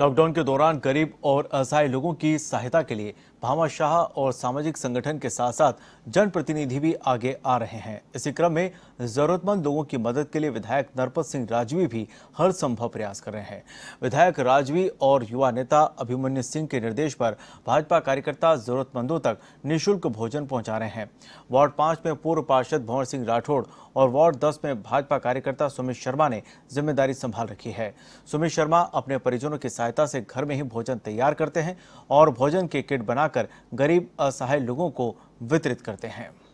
lockdown के दौरान गरीब और असहाय लोगों की सहायता के लिए भामा शाह और सामाजिक संगठन के साथ साथ जनप्रतिनिधि भी आगे आ रहे हैं इसी क्रम में जरूरतमंद लोगों की मदद के लिए विधायक नरपत सिंह राजवी भी हर संभव प्रयास कर रहे हैं विधायक राजवी और युवा नेता अभिमन्यु सिंह के निर्देश पर भाजपा कार्यकर्ता जरूरतमंदों तक निःशुल्क भोजन पहुंचा रहे हैं वार्ड पांच में पूर्व पार्षद भंवर सिंह राठौड़ और वार्ड दस में भाजपा कार्यकर्ता सुमित शर्मा ने जिम्मेदारी संभाल रखी है सुमित शर्मा अपने परिजनों के साथ सहायता से घर में ही भोजन तैयार करते हैं और भोजन के किट बनाकर गरीब असहाय लोगों को वितरित करते हैं